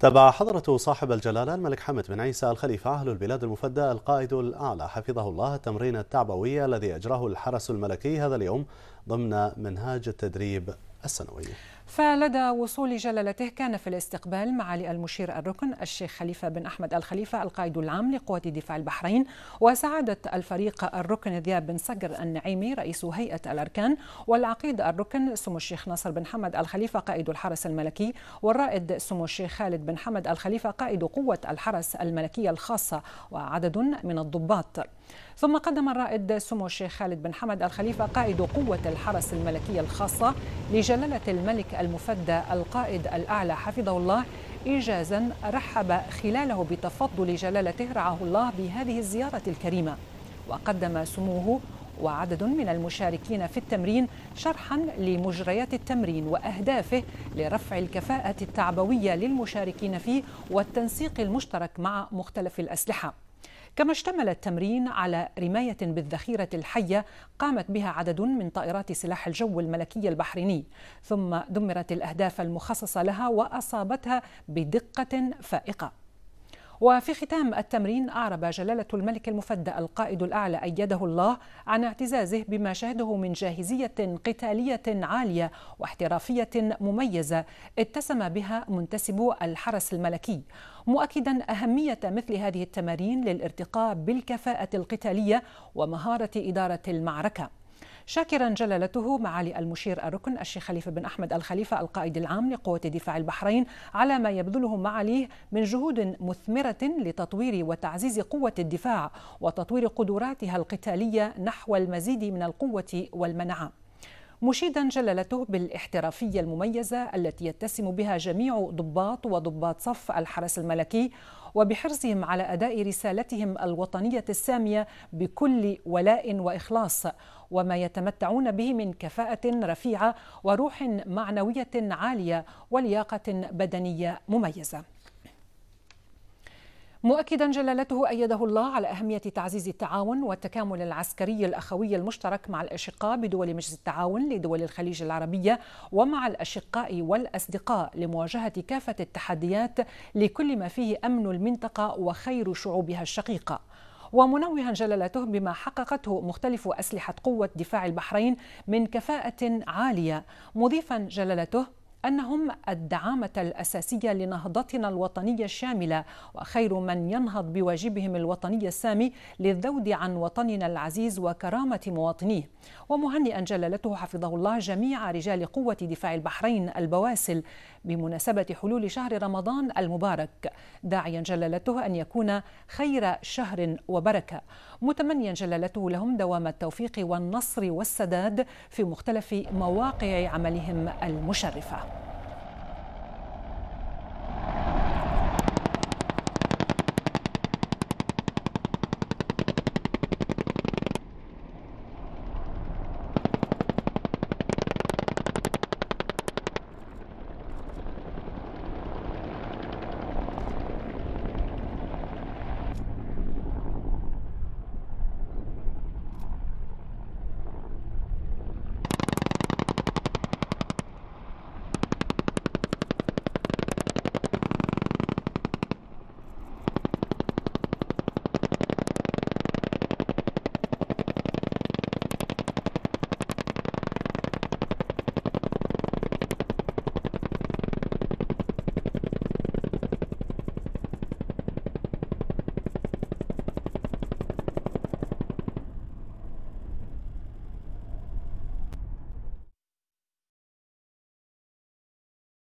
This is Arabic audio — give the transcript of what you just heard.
تابع حضرة صاحب الجلالة الملك حمد بن عيسى الخليفة أهل البلاد المفدى القائد الأعلى حفظه الله التمرين التعبوي الذي أجراه الحرس الملكي هذا اليوم ضمن منهاج التدريب السنوي فلدى وصول جلالته كان في الاستقبال معالي المشير الركن الشيخ خليفة بن أحمد الخليفة القائد العام لقوات دفاع البحرين وسعادة الفريق الركن ذياب بن صقر النعيمي رئيس هيئة الأركان والعقيد الركن سمو الشيخ ناصر بن حمد الخليفة قائد الحرس الملكي والرائد سمو الشيخ خالد بن حمد الخليفة قائد قوة الحرس الملكية الخاصة وعدد من الضباط ثم قدم الرائد سمو الشيخ خالد بن حمد الخليفة قائد قوة الحرس الملكية الخاصة لجلالة الملك المفدى القائد الأعلى حفظه الله إيجازا رحب خلاله بتفضل جلالته رعاه الله بهذه الزيارة الكريمة وقدم سموه وعدد من المشاركين في التمرين شرحا لمجريات التمرين واهدافه لرفع الكفاءه التعبويه للمشاركين فيه والتنسيق المشترك مع مختلف الاسلحه كما اشتمل التمرين على رماية بالذخيرة الحية قامت بها عدد من طائرات سلاح الجو الملكي البحريني ثم دمرت الأهداف المخصصة لها وأصابتها بدقة فائقة وفي ختام التمرين أعرب جلالة الملك المفدى القائد الأعلى أيده الله عن اعتزازه بما شهده من جاهزية قتالية عالية واحترافية مميزة اتسم بها منتسبو الحرس الملكي مؤكدا أهمية مثل هذه التمارين للارتقاء بالكفاءة القتالية ومهارة إدارة المعركة شاكرا جلالته معالي المشير الركن الشيخ خليفة بن أحمد الخليفة القائد العام لقوة دفاع البحرين على ما يبذله معاليه من جهود مثمرة لتطوير وتعزيز قوة الدفاع وتطوير قدراتها القتالية نحو المزيد من القوة والمنعة مشيدا جلالته بالاحترافية المميزة التي يتسم بها جميع ضباط وضباط صف الحرس الملكي وبحرصهم على أداء رسالتهم الوطنية السامية بكل ولاء وإخلاص وما يتمتعون به من كفاءة رفيعة وروح معنوية عالية ولياقة بدنية مميزة مؤكدا جلالته أيده الله على أهمية تعزيز التعاون والتكامل العسكري الأخوي المشترك مع الأشقاء بدول مجلس التعاون لدول الخليج العربية ومع الأشقاء والأصدقاء لمواجهة كافة التحديات لكل ما فيه أمن المنطقة وخير شعوبها الشقيقة ومنوها جلالته بما حققته مختلف أسلحة قوة دفاع البحرين من كفاءة عالية مضيفا جلالته أنهم الدعامة الأساسية لنهضتنا الوطنية الشاملة وخير من ينهض بواجبهم الوطني السامي للذود عن وطننا العزيز وكرامة مواطنيه ومهنئا جلالته حفظه الله جميع رجال قوة دفاع البحرين البواسل بمناسبة حلول شهر رمضان المبارك داعيا جلالته أن يكون خير شهر وبركة متمنيا جلالته لهم دوام التوفيق والنصر والسداد في مختلف مواقع عملهم المشرفه